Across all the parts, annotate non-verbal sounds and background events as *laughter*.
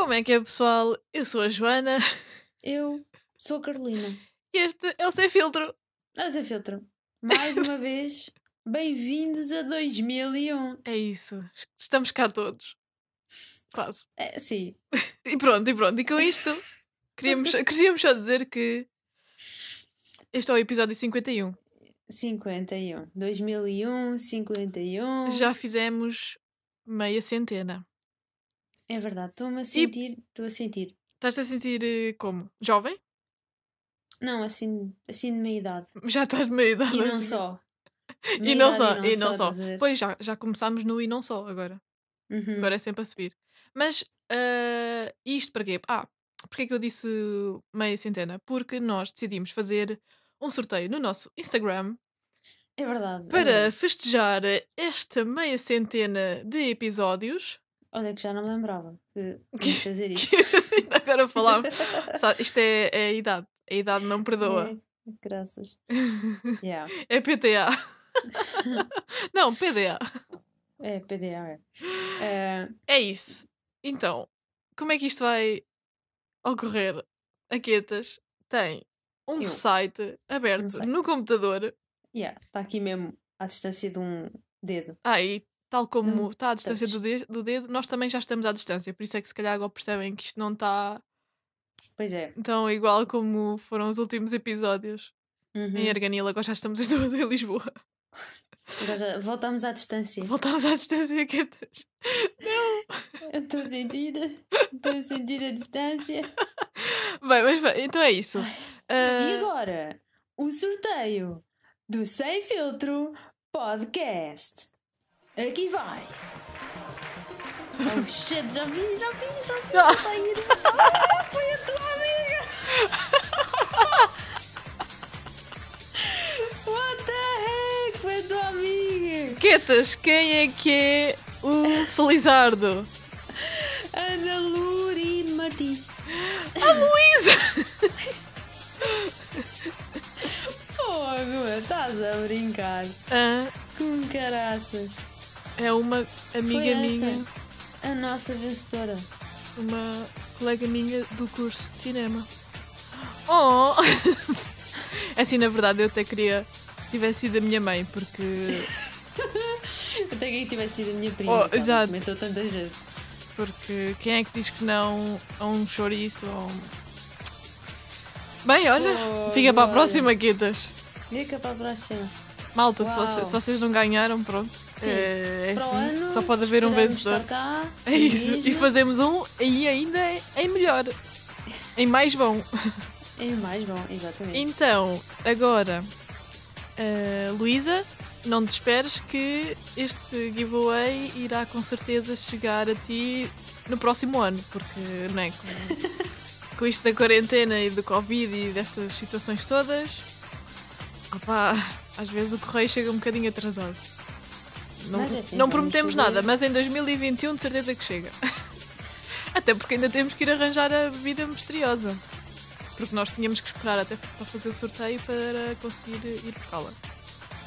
Como é que é, pessoal? Eu sou a Joana. Eu sou a Carolina. E este é o Sem Filtro. É o Sem Filtro. Mais uma vez, bem-vindos a 2001. É isso. Estamos cá todos. Quase. É, sim. E pronto, e pronto. E com isto, queríamos, queríamos só dizer que este é o episódio 51. 51. 2001, 51. Já fizemos meia centena. É verdade, estou-me a sentir. Estou a sentir. Estás-te a sentir eh, como? Jovem? Não, assim, assim de meia idade. *laughs* Já estás de meia idade. E não *laughs* só. e, não só e não, só, só. Pois já, já começámos no e não só agora. Uhum. Agora é sempre a subir. Mas uh, isto para quê? Ah, porque é que eu disse meia centena? Porque nós decidimos fazer um sorteio no nosso Instagram. É verdade. É para é verdade. festejar esta meia centena de episódios. Olha, que já não me lembrava que ia fazer *laughs* isto. Agora falámos. *laughs* isto é, é, a idade. A idade não perdoa. É, graças. *laughs* Yeah. É PTA. não, PDA. É, PDA, é. Uh... É isso. Então, como é que isto vai ocorrer? A Quetas tem um Eu. site aberto um site. no computador. Yeah, está aqui mesmo à distância de um dedo. Ah, e tal como está à distância do dedo, do dedo, nós também já estamos à distância, por isso é que se calhar agora percebem que isto não está pois é. tão igual como foram os últimos episódios uhum. em Arganil, agora já estamos em Lisboa. Agora voltamos à distância. Voltamos à distância, Catas. Não! *laughs* Eu estou a sentir, estou a sentir a distância. Bem, mas bem, então é isso. Uh... E agora, o sorteio do Sem Filtro Podcast. Aqui vai! Oh shit, já vi, já vi, já vi! Já tá Ah, *laughs* foi a tua amiga! *laughs* What the heck? Foi a tua amiga! Quetas, quem é que é o Felizardo? Ana Luri Martins. A Luísa! Fogo, estás a brincar. Ah. Com caraças. É uma amiga minha. A nossa vencedora. Uma colega minha do curso de cinema. Oh! *laughs* É assim, na verdade, eu até queria que tivesse sido a minha mãe, porque. eu *laughs* até queria que tivesse sido a minha prima. Oh, exato. Comentou tantas vezes. Porque quem é que diz que não a um chouriço ou um... Bem, olha, oh, fica para a próxima, quintas Fica para a próxima. Malta, se, vocês, se vocês não ganharam, pronto. Sim, é, só pode haver um vencedor. é isso. Mesmo. E fazemos um e ainda em melhor. Em mais bom. *laughs* Em mais bom, exatamente. Então, agora, uh, Luísa, não desesperes que este giveaway irá com certeza chegar a ti no próximo ano, porque não é, com, *laughs* com isto da quarentena e do Covid e destas situações todas, às vezes o correio chega um bocadinho atrasado. Não, é assim, não prometemos é nada, mas em 2021 de certeza que chega. *laughs* até porque ainda temos que ir arranjar a bebida misteriosa. Porque nós tínhamos que esperar até para fazer o sorteio para conseguir ir buscá-la.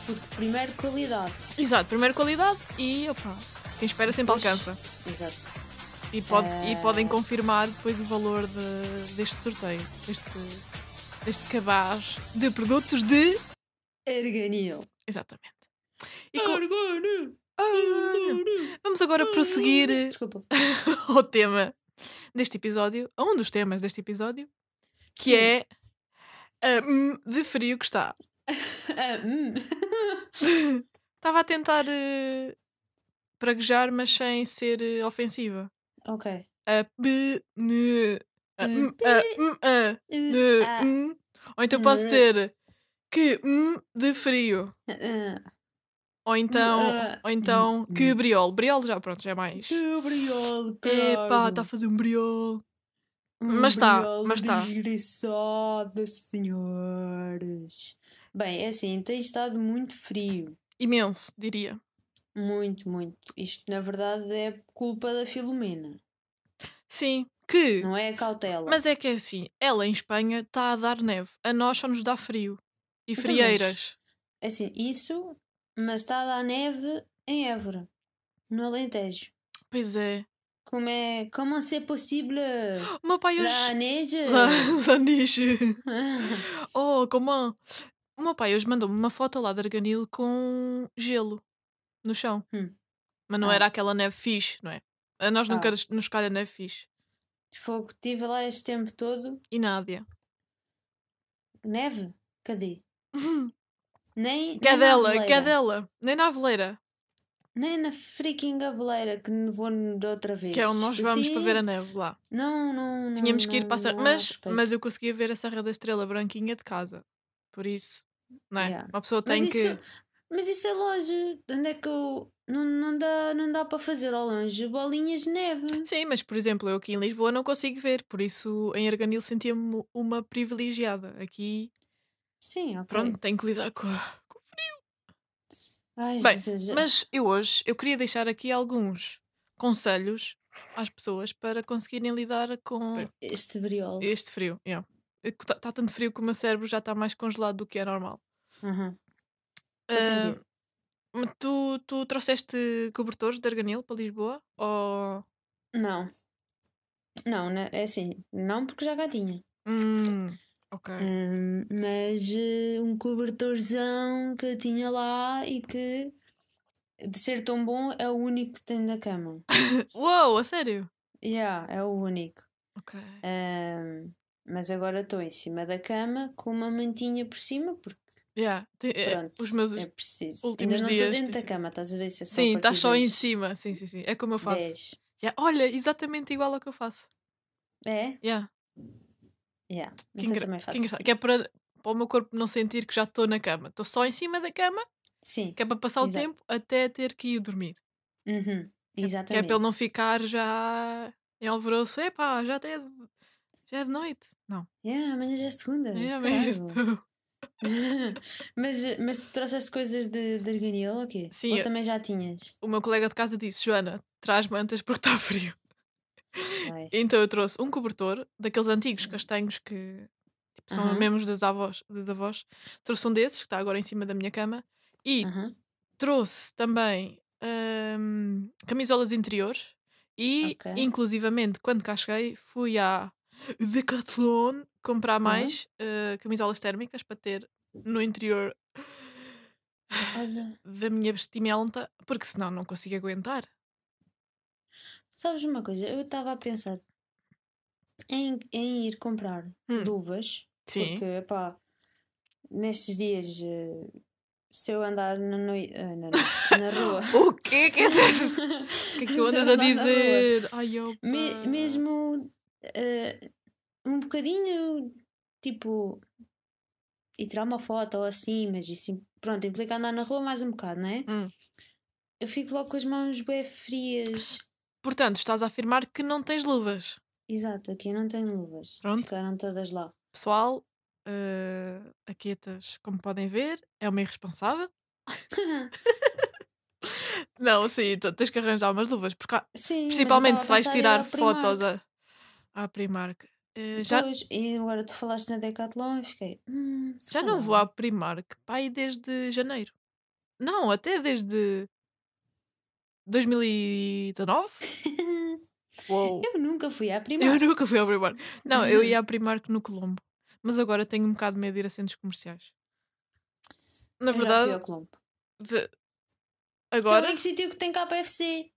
Porque primeiro qualidade. Exato, primeiro qualidade e opa, quem espera sempre pois, alcança. Exato. E, pode, e eh, podem confirmar depois o valor de, deste sorteio, deste, deste cabaz de produtos de Erganil. Exatamente. E com... Vamos agora prosseguir ao *laughs* tema deste episódio, a um dos temas deste episódio, que Sim. é a hum, de frio que está. *laughs* Hum. *laughs* Estava a tentar uh, praguejar, mas sem ser uh, ofensiva. Ok. A b n, a, m, a, n, Ou então posso ter que m hum de frio. Eh, ou então, ah, ou então hum, que briol. Hum. Briol já, pronto, já é mais. Que briol, claro. Epá, está a fazer um briol. Um mas está, mas está. Desgraçada, senhores. Bem, é assim, tem estado muito frio. Imenso, diria. Muito, muito. Isto, na verdade, é culpa da Filomena. Sim, que. Não é a cautela. Mas é que é assim, ela em Espanha está a dar neve, a nós só nos dá frio e frieiras. Então, mas, é assim, isso mas está a dar neve em Évora, no Alentejo. Pois é. Como é, como é possível? Meu pai hoje... La neige? *laughs* *laughs* oh, como... O meu pai hoje mandou-me uma foto lá de Arganil com gelo no chão. Hum. Mas não ah. era aquela neve fixe, não é? A nós ah. nunca nos calha neve fixe. Fogo, estive lá este tempo todo. E nada. Neve? Cadê? *laughs* Nem. Cadela, é nem cadela. É nem na aveleira. Nem na freaking aveleira que nevou de outra vez. Que é onde nós tipo vamos assim, para ver a neve lá. Não, não, não Tínhamos que ir para a Serra. Mas, mas eu conseguia ver a Serra da Estrela branquinha de casa. Por isso, não é? Yeah. Uma pessoa tem mas que. Isso, mas isso é longe. Onde é que eu. Não, não, dá, não dá para fazer ao longe bolinhas de neve. Sim, mas por exemplo, eu aqui em Lisboa não consigo ver, por isso em Arganil sentia-me uma privilegiada. Aqui Sim, ok. Pronto, tenho que lidar com, com o frio. Ai, Bem, mas eu hoje eu queria deixar aqui alguns conselhos às pessoas para conseguirem lidar com este briol. Este frio, yeah. É está tá tanto frio que o meu cérebro já está mais congelado do que é normal. Uhum. Uh, tu, tu trouxeste cobertores de arganil para Lisboa? Ou... Não. Não, né, é assim, não porque já gatinha. tinha. Hum. Ok. Um, mas eh, um cobertorzão que eu tinha lá e que, de ser tão bom, é o único que tem na cama. *laughs* Uou, a sério? Yeah, é o único. Ok. Um, mas agora estou em cima da cama com uma mantinha por cima, porque. Yeah. Eh, pronto, os meus é preciso. últimos Ainda não dias. Estou dentro da cama, assim. estás a ver se é só Sim, estás só em cima. Sim, sim, sim. É como eu faço. Yeah. Olha, exatamente igual ao que eu faço. É? Yeah. Yeah, que, é engra... que, assim. que é para, para o meu corpo não sentir que já estou na cama. Estou só em cima da cama, Sim, que é para passar exato. o tempo até ter que ir dormir. Uhum, exatamente. É, que é para ele não ficar já em alvoroço, epá, já até é já é de noite. Não. Yeah, amanhã já é segunda. Yeah, claro. *laughs* *laughs* mas, mas tu trouxeste coisas de, de organil ou quê? Sim. Ou eu, também já tinhas? O meu colega de casa disse: Joana, traz mantas porque está *laughs* frio. Ai. É? Então eu trouxe um cobertor daqueles antigos hum. castanhos que tipo, são uhum. mesmo das avós, das avós. Trouxe um desses que está agora em cima da minha cama e uhum. trouxe também hum, camisolas interiores e, okay. inclusivamente, quando cá cheguei, fui à Decathlon comprar mais uhum. uh, camisolas térmicas para ter no interior Olha. da minha vestimenta, porque senão não consigo aguentar. Sabes uma coisa? Eu estava a pensar em, em ir comprar hum. luvas. Sim. Porque, pá, nestes dias, eh, se eu andar na, noite eh, na, na, *laughs* na rua. o quê? Que é o *laughs* que é que tu andas a dizer? Ai, Me, mesmo uh, um bocadinho, tipo, e tirar uma foto ou assim, mas isso, pronto, implica andar na rua mais um bocado, não é? Hum. Eu fico logo com as mãos bem frias. Portanto, estás a afirmar que não tens luvas. Exato, aqui não tenho luvas. Pronto. Ficaram todas lá. Pessoal, uh, como podem ver, é uma irresponsável. *laughs* não, sim, tens que arranjar umas luvas. Porque, há- Sim, principalmente se vais tirar fotos à, à Primark. Uh, Já, e agora tu falaste na Decathlon e fiquei. hum, já não vou à Primark, pai, desde janeiro. Não, até desde 2019? *laughs* Eu nunca fui à Primark. Eu nunca fui ao Primark. Não, eu ia à *laughs* Primark no Colombo. Mas agora tenho um bocado de medo de ir a centros comerciais. Na eu verdade. Já fui ao Colombo. De... Agora. Que é o único sítio que tem KFC.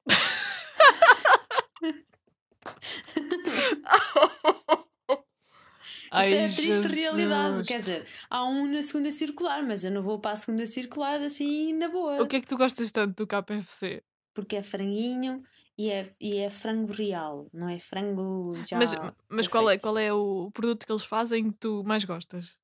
Ai, *laughs* Isto é a triste Jesus. realidade. Quer dizer, há um na segunda circular, mas eu não vou para a segunda circular assim na boa. O que é que tu gostas tanto do KFC? porque é franguinho e é, e é frango real, não é frango já. Mas, mas qual, é, qual é o produto que eles fazem que tu mais gostas?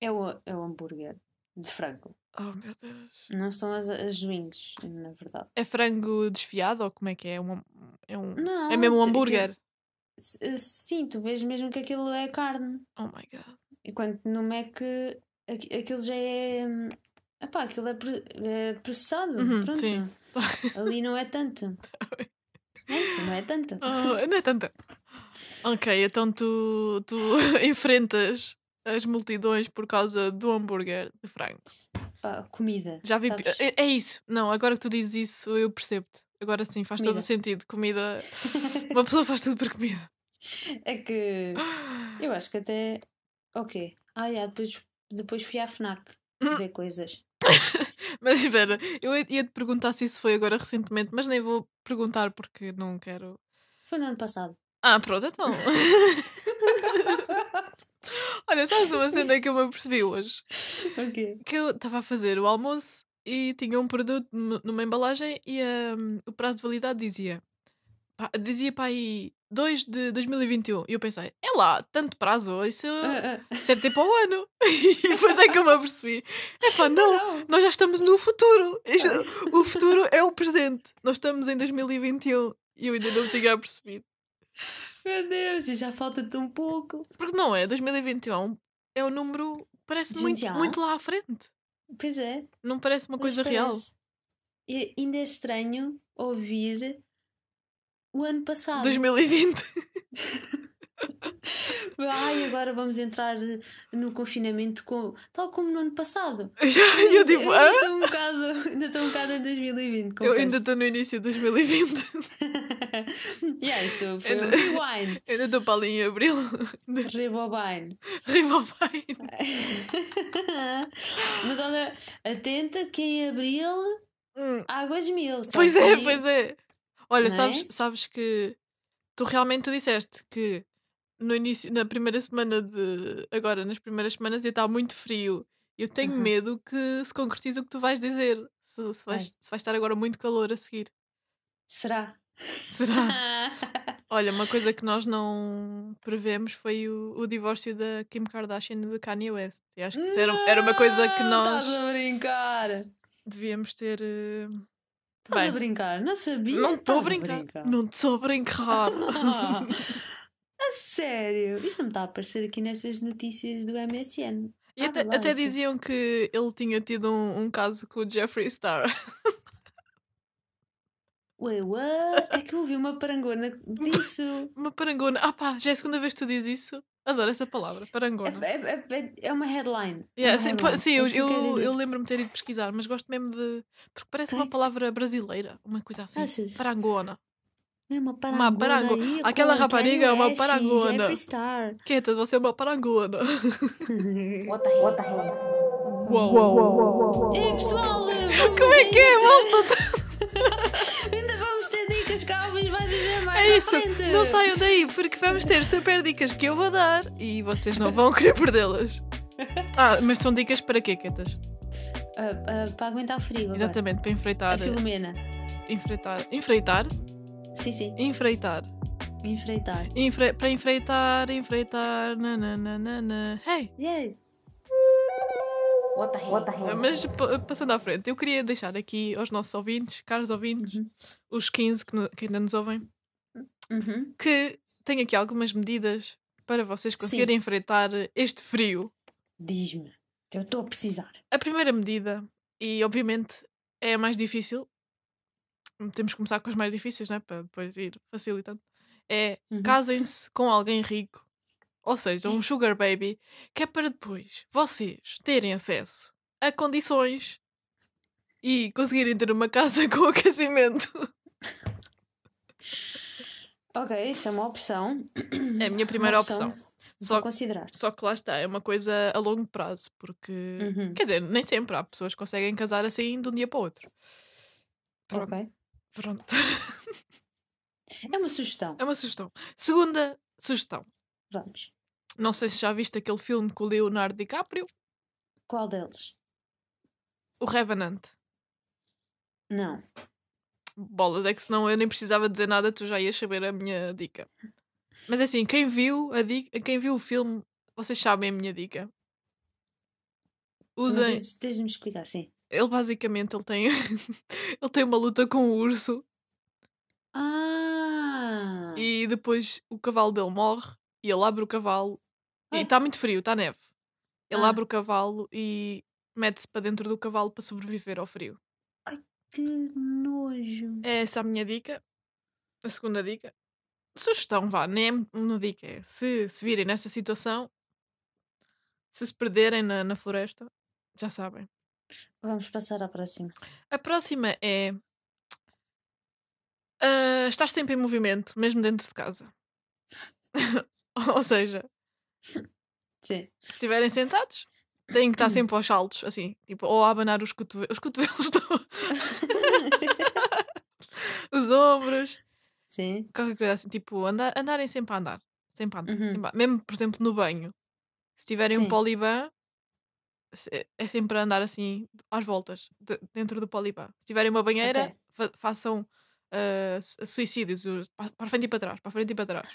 É o, é o hambúrguer de frango. Oh meu Deus. Não são as, as wings, na verdade. É frango desfiado ou como é que é? é, um, é um, não, é mesmo um hambúrguer? Que, sim, tu vês mesmo que aquilo é carne. Oh my god. Enquanto no Mac aquilo já é. Hum, epá, aquilo é, é processado. Uhum, pronto. Sim. *laughs* Ali não é tanto. não é tanto. Oh, não é tanto. *laughs* Ah, é ok, então tu, tu *laughs* enfrentas as multidões por causa do hambúrguer de frango. Pá, comida. Já vi. É, é, isso. Não, agora que tu dizes isso, eu percebo-te. Agora sim, faz comida. todo o sentido. Comida. Uma pessoa faz tudo por comida. É que. Eu acho que até. Ok. Ah, yeah, depois, depois fui à Fnac ver coisas. *laughs* Mas espera, eu ia te perguntar se isso foi agora recentemente, mas nem vou perguntar porque não quero. Foi no ano passado. Ah, pronto, então. *laughs* Olha, sabes uma cena que eu me apercebi hoje? *laughs* Okay. Que eu estava a fazer o almoço e tinha um produto numa embalagem e um, o prazo de validade dizia. Pá, dizia para aí 2 de 2021. E eu pensei, é lá, tanto prazo, isso, é ah, ah. *laughs* tempo ao ano. *laughs* e depois é que eu me apercebi. É pá, não, é não, nós já estamos no futuro. Ah. o futuro *laughs* é o presente. Nós estamos em 2021 e eu ainda não me tinha apercebido. Meu Deus, já falta-te um pouco. Porque não é, 2021 é um número, parece muito, muito lá à frente. Pois é. Não parece uma coisa parece. real. E ainda é estranho ouvir o ano passado. 2020. *laughs* Ai, agora vamos entrar no confinamento com, tal como no ano passado. *laughs* eu, eu digo, ah? ainda, estou tipo, um bocado, ainda estou um bocado em 2020. Confesso. Eu ainda estou no início de 2020. *laughs* yeah, estou, foi ainda, um rewind. Ainda estou para ali em abril. Rebobine. Rebobine. Mas olha, atenta que em abril hum. águas mil. Pois é, pois é. Olha, é? sabes, sabes que tu realmente tu disseste que no início, na primeira semana de. Agora, nas primeiras semanas, ia estar muito frio. Eu tenho uhum. medo que se concretize o que tu vais dizer. Se, se, vais, se vai estar agora muito calor a seguir. Será? *laughs* Será? *laughs* Olha, uma coisa que nós não prevemos foi o, o divórcio da Kim Kardashian e do Kanye West. E acho que não, era, uma coisa que nós. Estás a brincar! Devíamos ter. Uh Estás Bem, a brincar? Não sabia? Não estou a brincar. Não estou a brincar. *laughs* a sério? Isso não está a aparecer aqui nestas notícias do MSN. E ah, até, até então. diziam que ele tinha tido um, um caso com o Jeffree Star. *laughs* Ué, ué, é que eu ouvi uma parangona disso. Uma, uma parangona. Ah pá, já é a segunda vez que tu dizes isso. Adoro essa palavra, parangona. É, é, é, é uma headline. Yeah, é uma sim, headline. sim, eu, eu, eu lembro-me de ter ido pesquisar, mas gosto mesmo de. Porque parece uma palavra brasileira, uma coisa assim. Achas? Parangona. É uma parangona. Uma parango... Aquela rapariga é uma parangona. Quietas, você é uma parangona. *laughs* What the hell? Uou. Uou. Ei, pessoal! Como é que é, malta? Tá- *laughs* é isso. Não saiam daí, porque vamos ter super dicas que eu vou dar e vocês não vão querer perdê-las. Ah, mas são dicas para quê, Quetas? Uh, ah, uh, ah, para aguentar o frio. Agora. Exatamente, para enfrentar. A filomena. Enfrentar. Enfreitar? Sim, sim. Enfreitar. Enfreitar. Enfre... Para enfreitar, na, na. Hey! Yeah. What the, What the hell? Mas passando à frente, eu queria deixar aqui aos nossos ouvintes, caros ouvintes, uhum. os 15 que, que, ainda nos ouvem, uhum. que tem aqui algumas medidas para vocês conseguirem Sim. enfrentar este frio. Diz-me, que eu estou a precisar. A primeira medida, e obviamente é a mais difícil, temos que começar com as mais difíceis, né? Para depois ir facilitando. É uhum. casem-se com alguém rico, ou seja, um sugar baby, que é para depois vocês terem acesso a condições e conseguirem ter uma casa *laughs* com o casamento. *laughs* Ok, isso é uma opção. É a minha primeira opção. opção. Só, considerar. só que lá está, é uma coisa a longo prazo, porque uhum. quer dizer, nem sempre há pessoas que conseguem casar assim de um dia para o outro. Pronto. Ok. Pronto. *laughs* é uma sugestão. É uma sugestão. Segunda sugestão. Vamos. Não sei se já viste aquele filme com o Leonardo DiCaprio. Qual deles? O Revenant. Não bolas, é que senão eu nem precisava dizer nada, tu já ias saber a minha dica. Mas é assim, quem viu, a dica, quem viu o filme, vocês sabem a minha dica. Usem. Tens me explicar, sim. Ele basicamente ele tem, *laughs* ele tem uma luta com o urso. Ah! E depois o cavalo dele morre e ele abre o cavalo. Ah. E está muito frio, está neve. Ele ah. abre o cavalo e mete-se para dentro do cavalo para sobreviver ao frio. Que nojo. Essa é a minha dica. A segunda dica. Sugestão, vá, nem é uma dica. É, se se virem nessa situação, se se perderem na, na floresta, já sabem. Vamos passar à próxima. A próxima é. Uh, sempre em movimento, mesmo dentro de casa. *laughs* Ou seja, Sim. se estiverem sentados, tem que estar hum. sempre aos saltos, assim, tipo, ou a abanar os, cotovelos, os cotovelos, *laughs* os ombros. Sim. Qualquer coisa assim, tipo, andar, andarem sempre a andar. Sempre a andar, uhum. sempre a... Mesmo, por exemplo, no banho. Se tiverem Sim. um poliban, é sempre a andar assim, às voltas, de, dentro do poliban. Se tiverem uma banheira, okay. fa façam uh, suicídios, para, para frente e para trás, para frente e para trás.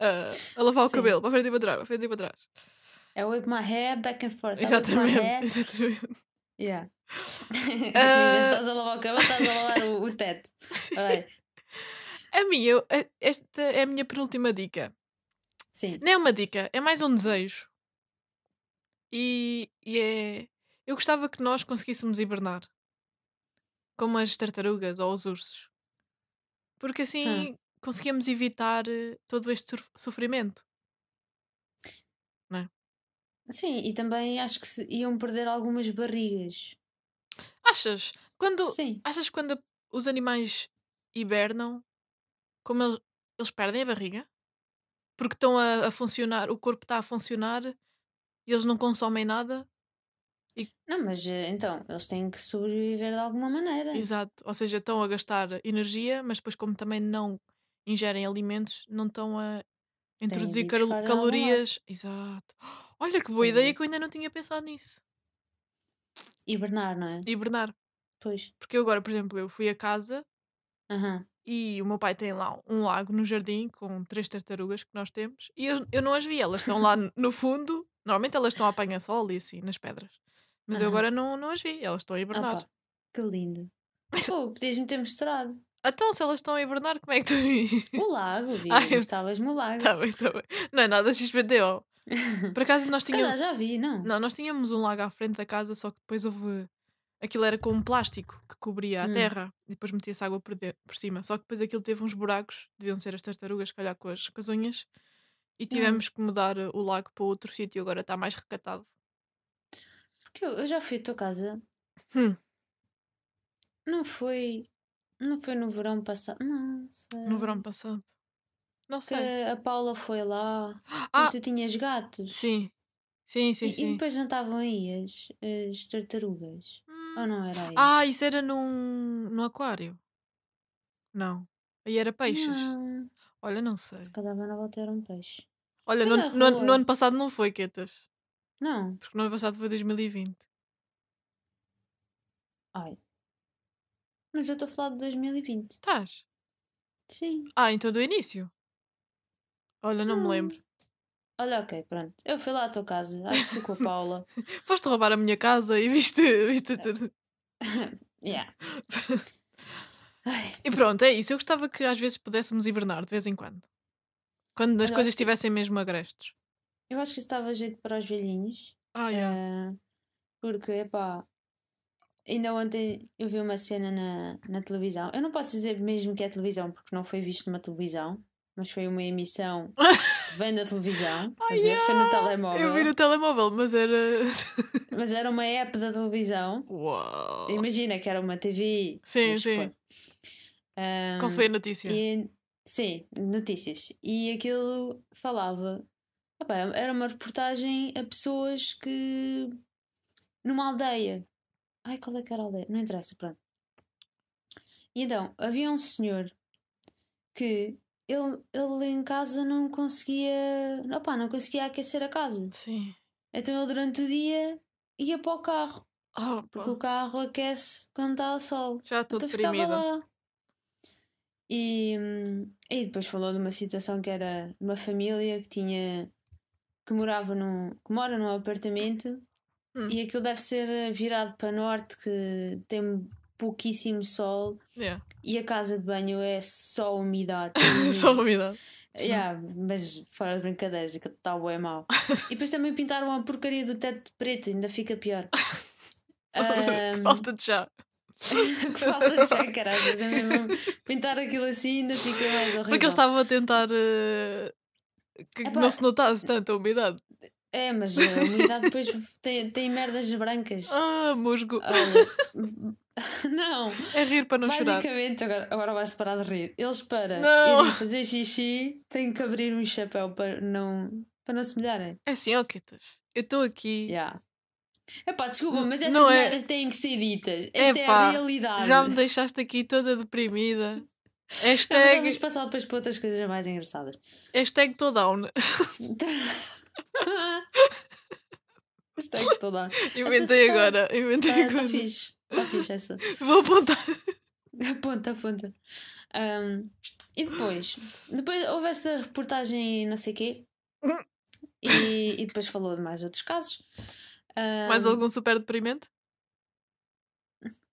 Uh, a lavar Sim. o cabelo, para frente e para trás, para frente e para trás. É whip my hair back and forth. Exatamente. É exatamente. Yeah. uh... *laughs* estás a lavar o cabelo, estás a lavar o, o teto. A minha, eh, esta é a minha penúltima dica. Sim. Não é uma dica, é mais um desejo. E, e é. Eu gostava que nós conseguíssemos hibernar. Como as tartarugas ou os ursos. Porque assim ah. conseguíamos evitar eh, todo este sofrimento. Sim, e também acho que iam perder algumas barrigas. Achas? Quando, Sim. Achas quando os animais hibernam, como eles, eles perdem a barriga? Porque estão a, a funcionar, o corpo está a funcionar e eles não consomem nada? E... Não, mas eh, então, eles têm que sobreviver de alguma maneira. Exato, ou seja, estão a gastar energia, mas depois, como também não ingerem alimentos, não estão a introduzir calorias. Exato. Olha que boa ideia é. que eu ainda não tinha pensado nisso. Hibernar, não é? Hibernar. Pois. Porque eu agora, por exemplo, eu fui a casa e o meu pai tem lá um lago no jardim com três tartarugas que nós temos e eu, eu não as vi, elas estão lá *laughs* no fundo. Normalmente elas estão a apanhar sol e assim, nas pedras. Mas eu agora não, não as vi, elas estão a hibernar. Opa, que lindo. Pô, *laughs* podias-me ter mostrado. Então, se elas estão a hibernar, como é que tu O *laughs* lago, vi. Ah, eu... Estavas no lago. Está bem, está bem. Não é nada XPTO. Por acaso nós *laughs* tínhamos. já vi, não? Não, nós tínhamos um lago à frente da casa, só que depois houve. Aquilo era com um plástico que cobria a hum. terra e depois metia-se água por, de... por cima. Só que depois aquilo teve uns buracos, deviam ser as tartarugas, calhar com as, com unhas, e hum. tivemos hum. que mudar eh, o lago para outro sítio. Agora está mais recatado. Porque eu, eu já fui à tua casa. Hum. Não foi. Não foi no verão passado. Não, sei. No verão passado. Não sei. Que a Paula foi lá ah, e tu tinhas gatos. Sim. Sim, sim, e, sim. E depois não estavam aí as, as tartarugas? Hum. Ou não era aí? Ah, isso era num, num aquário. Não. Aí era peixes. Não. Olha, não sei. Se calhar na volta era um peixe. Olha, no, é no, no, ano passado não foi, Quetas. Não. Porque no ano passado foi 2020. Ai. Mas eu estou a falar de 2020. Estás? Sim. Ah, então do início? Olha, não hum. me lembro. Hum. Olha, ok, pronto. Eu fui lá à tua casa, acho que fui com a Paula. *laughs* Foste roubar a minha casa e viste, viste é. tudo. *laughs* yeah. *laughs* e pronto, é isso. Eu gostava que às vezes pudéssemos hibernar de vez em quando. Quando as Olha, coisas estivessem que... mesmo agrestes. Eu acho que isso estava jeito para os velhinhos. Ah, eh, yeah. uh, porque, epá, ainda ontem eu vi uma cena na, na televisão. Eu não posso dizer mesmo que é televisão, porque não foi visto numa televisão mas foi uma emissão *laughs* vem da televisão. Oh, dizer, yeah. Foi no telemóvel. Eu vi no telemóvel, mas era. *laughs* mas era uma app da televisão. Uau! Imagina que era uma TV. Sim, sim. Um, Qual foi a notícia? E, sim, notícias. E aquilo falava. Opa, era uma reportagem a pessoas que. numa aldeia. Ai, qual é que era a aldeia? Não interessa, pronto. E então, havia um senhor que ele, ele em casa não conseguia. Opa, não conseguia aquecer a casa. Sim. Então ele durante o dia ia para o carro. Oh, porque o carro aquece quando está ao sol. Já estou então deprimida. Ficava lá. E, e depois falou de uma situação que era uma família que tinha que morava num que mora num apartamento hum. e aquilo deve ser virado para norte que tem pouquíssimo sol yeah. e a casa de banho é só umidade. *laughs* só umidade. Yeah, mas fora de brincadeiras, que está bem é mau. e depois também pintaram a porcaria do teto preto, ainda fica pior. um... *laughs* falta de chá. *laughs* que falta de chá, caralho. É pintar aquilo assim ainda fica mais horrível. Porque eles estavam a tentar uh, que Epá, não se notasse a umidade. É, mas a umidade depois tem, tem merdas brancas. Ah, musgo. Olha, *laughs* não. É rir para não chorar. Basicamente, agora, agora vais parar de rir. Eles para não. fazer xixi têm que abrir um chapéu para não, para não se molharem. É assim, ó Ketas. Eu estou aqui. Yeah. Epá, desculpa, mas essas é. merdas é... têm que ser ditas. Esta Epá, é a realidade. Já me deixaste aqui toda deprimida. *laughs* Hashtag... Vamos passar depois para outras coisas mais engraçadas. Hashtag to down. *laughs* Hashtag to down. Inventei Essa agora. Inventei tá, tá agora. Tá fixe. Tá fixe essa. *laughs* Vou apontar. Aponta, aponta. Um, e depois? Depois houve esta reportagem não sei quê. E, e depois falou de mais outros casos. Um, mais algum super deprimente?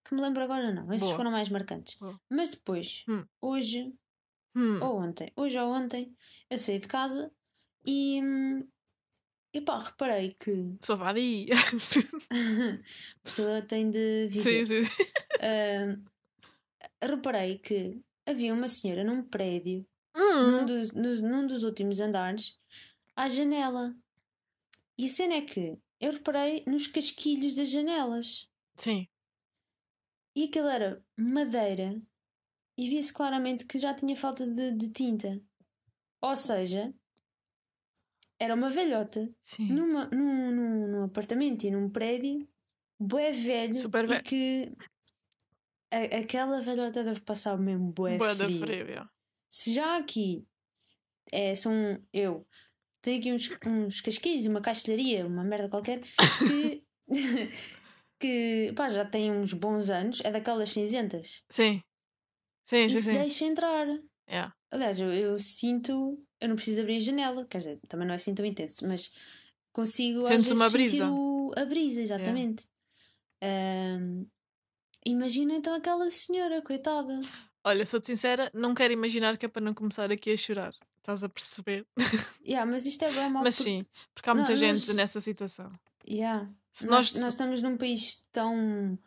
Que me lembro agora não. Esses Boa. foram mais marcantes. Boa. Mas depois, hum. hoje, hum. ou ontem, hoje ou ontem, eu saí de casa e hum, e pá reparei que. Sou vadia. *laughs* a pessoa tem de viver. Sim, sim. sim. Uh, reparei que havia uma senhora num prédio, hum. num, dos, nos, num dos últimos andares, à janela. E a cena é que eu reparei nos casquilhos das janelas. Sim. E aquilo era madeira e via-se claramente que já tinha falta de, de tinta. Ou seja, era uma velhota Sim. Numa, num, num, num, apartamento e num prédio bué velho Super que a, aquela velhota deve passar mesmo bué, bué frio. frio se já aqui é, são eu tenho aqui uns, uns uma castelharia, uma merda qualquer que, *laughs* que pá, já tem uns bons anos, é daquelas cinzentas. Sim. Sim, sim, se sim. deixa entrar. Yeah. Aliás, eu, eu sinto eu não preciso abrir a janela, quer dizer, também não é assim tão intenso, mas consigo Sentes uma brisa. O, a brisa, exatamente. Yeah. Um, imagina então aquela senhora, coitada. Olha, sou-te sincera, não quero imaginar que é para não começar aqui a chorar. Estás a perceber? *laughs* Yeah, mas isto é bem mal. Mas sim, porque há muita não, gente nós... nessa situação. Yeah. Se nós... nós... nós estamos num país tão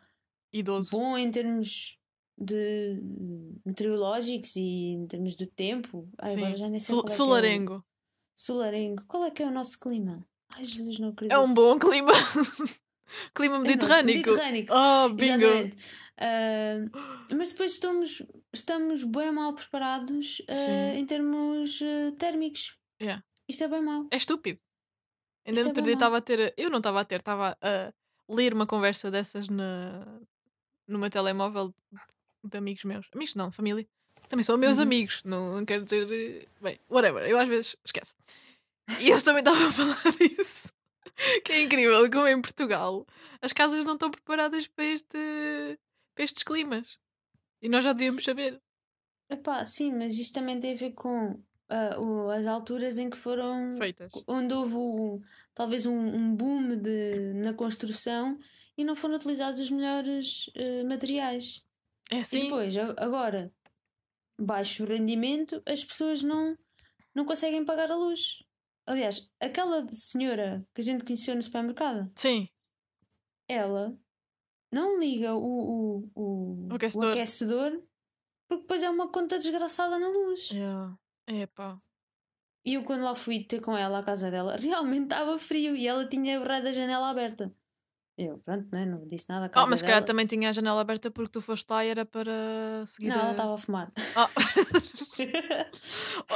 Idoso. bom em termos de meteorológicos e em termos do tempo. Ai, Sim. agora já nem sei Sul, Sularengo. É, é Sularengo. Qual é que é o nosso clima? Ai, Jesus, não acredito. É um bom clima. *laughs* clima é mediterrâneo. mediterrâneo. Oh, bingo. Uh, mas depois estamos, estamos bem mal preparados uh, em termos uh, térmicos. Yeah. Isto é bem mal É estúpido. Ainda no outro dia estava a ter. Eu não estava a ter, estava a ler uma conversa dessas na, no meu telemóvel de amigos meus. Amigos não, de família. Também são meus uhum. amigos, não, não quero dizer. Eh, bem, whatever, eu às vezes esqueço. E eles também estavam a falar *laughs* disso. Que é incrível, como em Portugal as casas não estão preparadas para, este, para estes climas. E nós já devíamos saber. Epá, sim, mas isto também tem a ver com uh, as alturas em que foram feitas. Onde houve o, talvez um, um, boom de, na construção e não foram utilizados os melhores uh, materiais. É assim. E depois, agora, baixo rendimento, as pessoas não, não conseguem pagar a luz. Aliás, aquela senhora que a gente conheceu no supermercado. Sim. Ela não liga o, o, o, o, aquecedor. o aquecedor. porque depois é uma conta desgraçada na luz. Yeah. É. Epá. E eu, quando lá fui ter com ela à casa dela, *laughs* realmente estava frio e ela tinha a da janela aberta. Eu, pronto, né? não disse nada. Oh, mas calhar também tinha a janela aberta porque tu foste lá e era para seguir. Não, a... ela estava a fumar. Oh.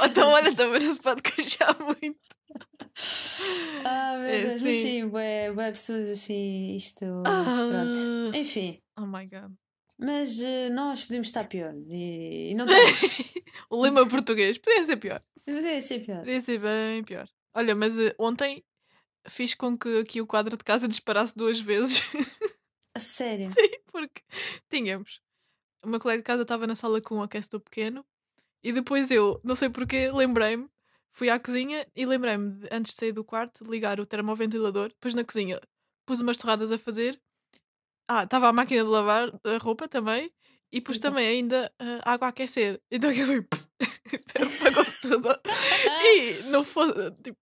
*laughs* oh. então, olha, também não se pode queixar muito. Ah, meu é, Deus, sim, sim bué, bué pessoas assim, isto. Ah. Pronto. Enfim. Oh my god. Mas eh, nós podemos estar pior. E, e não *laughs* O lema português podia ser pior. Podia ser pior. Podia ser bem pior. Olha, mas uh, ontem fiz com que aqui o quadro de casa *laughs* disparasse duas vezes. A sério? Sim, porque tínhamos. Uma colega de casa estava na sala com um aquecedor pequeno e depois eu, não sei porquê, lembrei-me, fui à cozinha e lembrei-me, antes de sair do quarto, de ligar o termoventilador. Depois na cozinha pus umas torradas a fazer. Ah, estava a máquina de lavar a roupa também e pus então. também ainda uh, água a aquecer. Então aquilo *laughs* *laughs* apagou-se tudo. e não foi, tipo,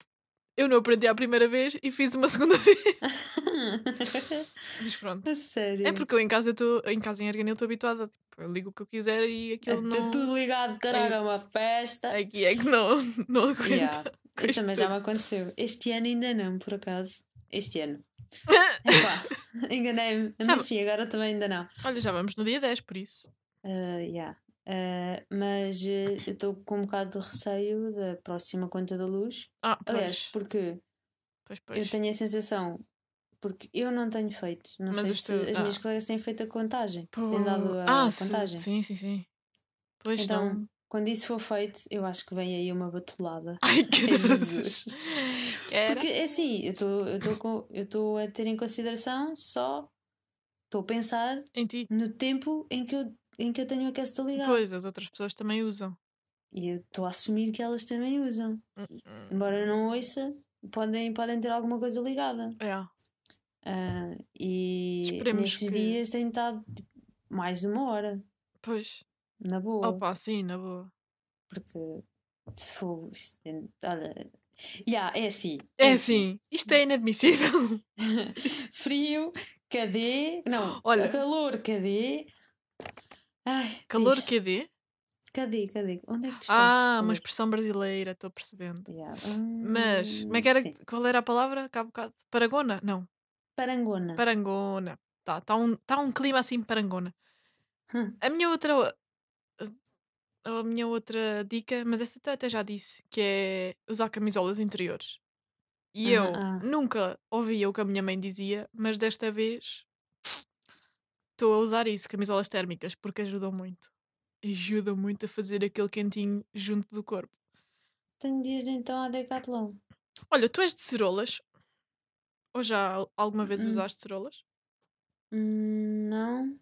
eu não aprendi a primeira vez e fiz uma *laughs* segunda vez. *laughs* Mas pronto. A sério. É porque eu em casa estou, em casa em Arganil estou habituada. Tipo, eu ligo o que eu quiser e aquilo é não. tudo ligado, é caralho, é uma festa. Aqui é que não, *laughs* não aguento. Yeah. Isto também já me aconteceu. Este ano ainda não, por acaso. Este ano. Enganei-me. Mas sim, agora também ainda não. Olha, já vamos no dia 10, por isso. Uh, yeah. Uh, mas uh, eu estou com um bocado de receio da próxima conta da luz. Ah, pois. Aliás, porque pois, pois. eu tenho a sensação, porque eu não tenho feito, não mas sei se tu... as ah. minhas colegas têm feito a contagem, Pô... têm dado a ah, contagem. Sim, sim, sim. Pois então, não. quando isso for feito, eu acho que vem aí uma batulada. Ai, *laughs* que Jesus! porque é assim, eu estou a ter em consideração só estou a pensar em ti. no tempo em que eu em que eu tenho a Castle ligada. Pois, as outras pessoas também usam. E eu estou a assumir que elas também usam. Hum, hum. Embora eu não ouça, podem, podem ter alguma coisa ligada. É. Uh, e Esperemos nestes que... dias tem estado tipo, mais de uma hora. Pois. Na boa. Opa, sim, na boa. Porque. Fogo, olha. Yeah, é assim. É, é assim. assim. Isto é inadmissível. *laughs* Frio, cadê? Não, olha. calor, cadê? Ai, Calor diz. QD? Cadê, cadê? Onde é que tu ah, estás? Ah, uma expressão brasileira, estou percebendo. Yeah. Mas, como é ah, que era, sim. qual era a palavra? Cabo bocado? Paragona? Não. Parangona. Parangona. Tá, tá um, tá um clima assim parangona. Hum. A minha outra a minha outra dica, mas essa tu até já disse, que é usar camisolas interiores. E ah, eu nunca ouvia o que a minha mãe dizia, mas desta vez estou a usar isso, camisolas térmicas, porque ajudam muito. Ajudam muito a fazer aquele quentinho junto do corpo. Tenho de ir então à Decathlon. Olha, tu és de cerolas? Ou já alguma vez hum. usaste cerolas? Hum, não.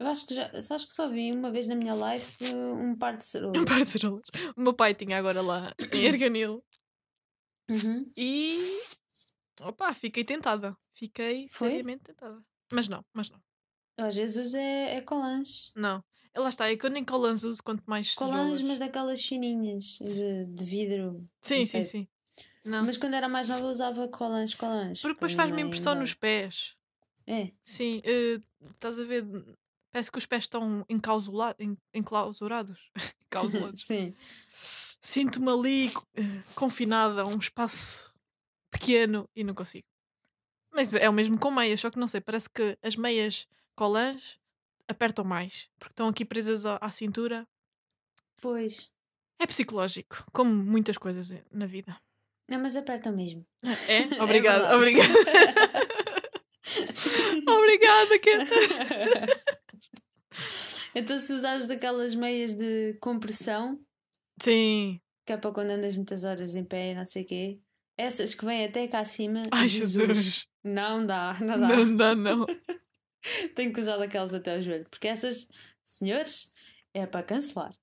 Eu acho que já, acho que só vi uma vez na minha life eh, um par de cerolas. *laughs* Um par de cerolas. O meu pai tinha agora lá em *coughs* Erganil. Uhum. E opa, fiquei tentada. Fiquei Foi? seriamente tentada. Mas não, mas não. Às vezes é, é colãs. Não. É, lá está, é que eu nem colãs uso, quanto mais Colãs, mas daquelas fininhas de, de vidro. Sim, sim, sim. Não. Mas quando era mais nova usava colãs, colãs. Porque depois faz-me impressão nos pés. É? Sim, uh, estás a ver? Parece que os pés estão encausula... enclausurados. *laughs* enclausurados. Sim. Sinto-me ali uh, confinada a um espaço pequeno e não consigo. Mas é o mesmo com meias, só que não sei, parece que as meias colãs, apertam mais, porque estão aqui presas à, cintura. Pois. É psicológico, como muitas coisas na vida. Não, mas apertam mesmo. É? *laughs* é *laughs* obrigada, é obrigada. *laughs* obrigada, Keta. então, se usares daquelas meias de compressão. Sim. Que é para quando andas muitas horas em pé e não sei o quê. Essas que vêm até cá acima. Ai, Jesus. Jesus. Não dá, não dá. Não dá, não. *laughs* Tenho que usar daquelas até o joelho, porque essas, senhores, é para cancelar.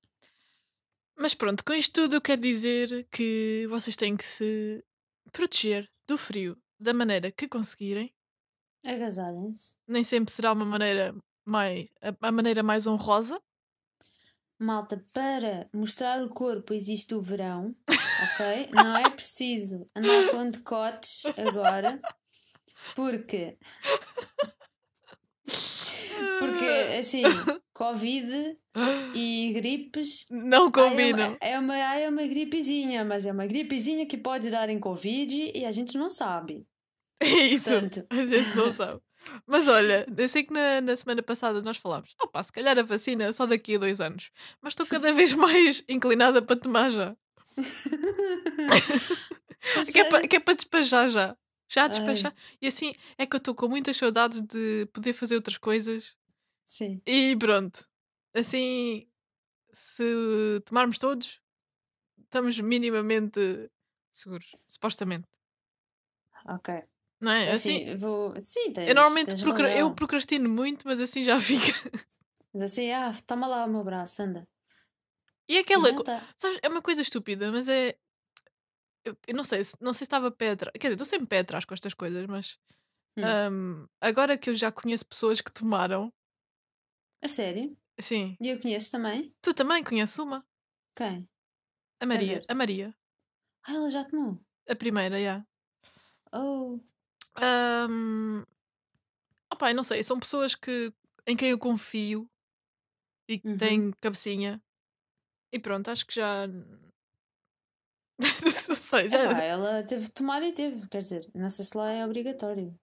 Mas pronto, com isto tudo eu quero dizer que vocês têm que se proteger do frio da maneira que conseguirem. Agasalhem-se. Nem sempre será uma maneira mais, a, a maneira mais honrosa. Malta, para mostrar o corpo existe o verão, *laughs* ok? Não é preciso andar com decotes agora, porque porque *laughs* assim, Covid e gripes. Não combinam. É uma, é uma, ah, é uma gripezinha, mas é uma gripezinha que pode dar em Covid e a gente não sabe. É isso. Portanto... A gente não *laughs* sabe. Mas olha, eu sei que na, na semana passada nós falámos, opa, oh, se calhar a vacina é só daqui a dois anos, mas estou cada vez *laughs* mais inclinada para tomar já. É que, é para, que é para despachar já. Já a despachar. Ai. E assim, é que eu estou com muitas saudades de poder fazer outras coisas. Sim. E pronto. Assim, se tomarmos todos, estamos minimamente seguros, supostamente. Ok. Não é? Então, assim, assim vou... Sim, tens, eu normalmente procra... eu procrastino muito, mas assim já *laughs* fica. Mas assim, ah, toma lá o meu braço, anda. E aquela. Tá. Sabes, é uma coisa estúpida, mas é. Eu, não sei, não sei se estava pedra Quer dizer, estou sempre pedra com estas coisas, mas. Um, hum, agora que eu já conheço pessoas que tomaram. A sério? Sim. E eu conheço também. Tu também conheces uma? Quem? A Maria. A, Maria. Ah, ela já tomou. A primeira, já. Yeah. Oh. Um, opa, não sei, são pessoas que, em quem eu confio e que uhum. têm cabecinha. E pronto, acho que já não sei, já. Epá, ela teve que tomar e teve, quer dizer, não sei se lá é obrigatório.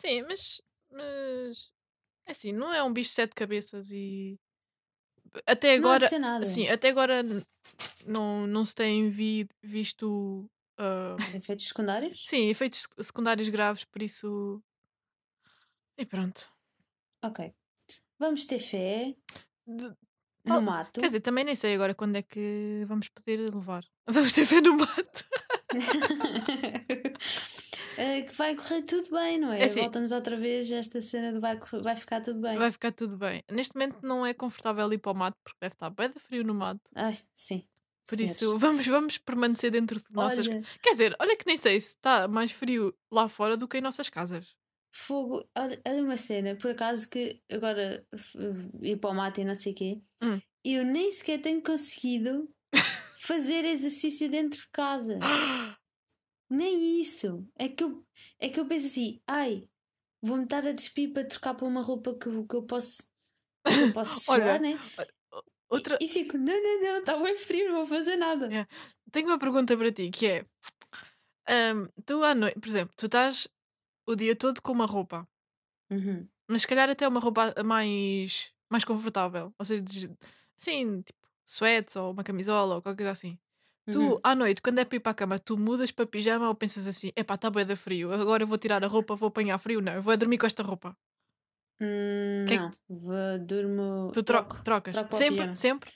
Sim, mas. mas é assim, não é um bicho de sete cabeças e. Até agora. Não nada. Assim, até agora não, não se tem vi, visto. Uh... Efeitos secundários? Sim, efeitos secundários graves, por isso. E pronto. Ok. Vamos ter fé no mato. Quer dizer, também nem sei agora quando é que vamos poder levar. *laughs* Vamos ter ver no mato. é *laughs* que vai correr tudo bem, não é? é assim, Voltamos outra vez esta cena de vai, vai ficar tudo bem. Vai ficar tudo bem. Neste momento não é confortável ir para o mato porque deve estar bem de frio no mato. Ah, sim. Por Senhores. isso, vamos, vamos permanecer dentro de nossas. Olha. Quer dizer, olha que nem sei se está mais frio lá fora do que em nossas casas. Fogo, olha, olha uma cena, por acaso que agora eh, ir para o mate e não sei o quê, hum. eu nem sequer tenho conseguido *laughs* fazer exercício dentro de casa. *gasps* nem isso. É que, eu, é que eu penso assim, ai, vou-me estar a despir para trocar para uma roupa que, que eu posso, que eu posso chorar, *laughs* né? Outra... E, e, fico, não, não, não, está bem frio, não vou fazer nada. É. Tenho uma pergunta para ti que é. Um, tu à noite, por exemplo, tu estás o dia todo com uma roupa. Uhum. Mas se calhar até uma roupa mais, mais confortável. Ou seja, assim, tipo, sweats ou uma camisola ou qualquer coisa assim. Uhum. Tu, à noite, quando é para ir para a cama, tu mudas para pijama ou pensas assim: é pá, está boa de frio, agora eu vou tirar a roupa, vou apanhar frio? Não, eu vou é dormir com esta roupa. Hum, que não, é que tu... durmo. Tu troco, trocas. Troco sempre, sempre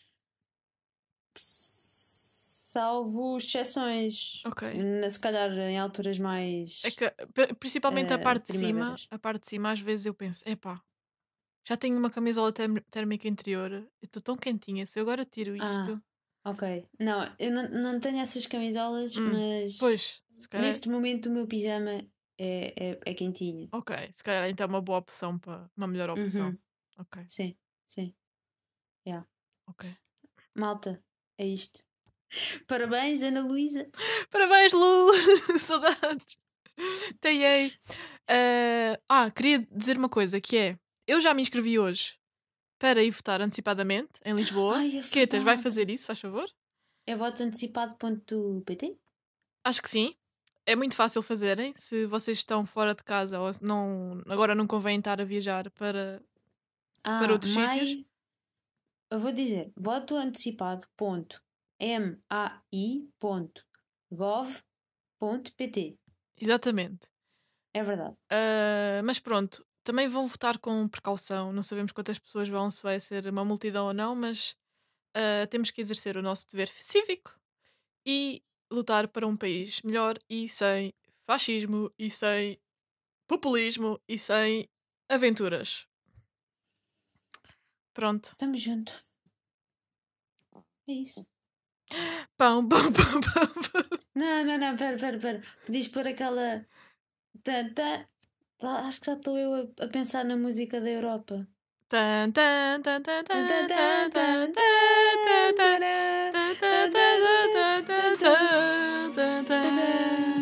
salvo exceções. Ok. Na, se calhar em alturas mais. É que, principalmente uh, a eh, parte de cima, a parte de cima, às vezes eu penso, epá, já tenho uma camisola térmica interior, estou tão quentinha, se eu agora tiro ah, isto. Ah, ok. Não, eu não, não tenho essas camisolas, hum, mas. Pois, calhar... Neste momento o meu pijama é, é, é, quentinho. Ok, se calhar então é uma boa opção para. Uma melhor uhum. opção. Uhum. Ok. Sim, sim. Yeah. Ok. Malta, é isto. Parabéns, Ana Luísa. Parabéns, Lu. *laughs* Saudades. Taiei. Uh, ah, ah, queria dizer uma coisa que é: eu já me inscrevi hoje para ir votar antecipadamente em Lisboa. Ai, é Quetas, vai fazer isso, faz favor? É votoantecipado.pt? Acho que sim. É muito fácil fazerem. Se vocês estão fora de casa ou não, agora não convém estar a viajar para, ah, para outros mais... sítios. Eu vou dizer voto ponto mai.gov.pt. Exatamente. É verdade. Uh, mas pronto, também vão votar com precaução. Não sabemos quantas pessoas vão, se vai ser uma multidão ou não, mas uh, temos que exercer o nosso dever cívico e lutar para um país melhor e sem fascismo e sem populismo e sem aventuras. Pronto. Estamos junto. É isso. Pão, pão, pão, pão, pão. Não, não, não, pera, pera, pera. Podias pôr aquela. Tan, tan. Acho que já estou eu a, a pensar na música da Europa. Tan, tan, tan, tan, tan, tan, tan, tan, tan, tan, tan, tan, tan, tan, tan, tan, tan, tan, tan,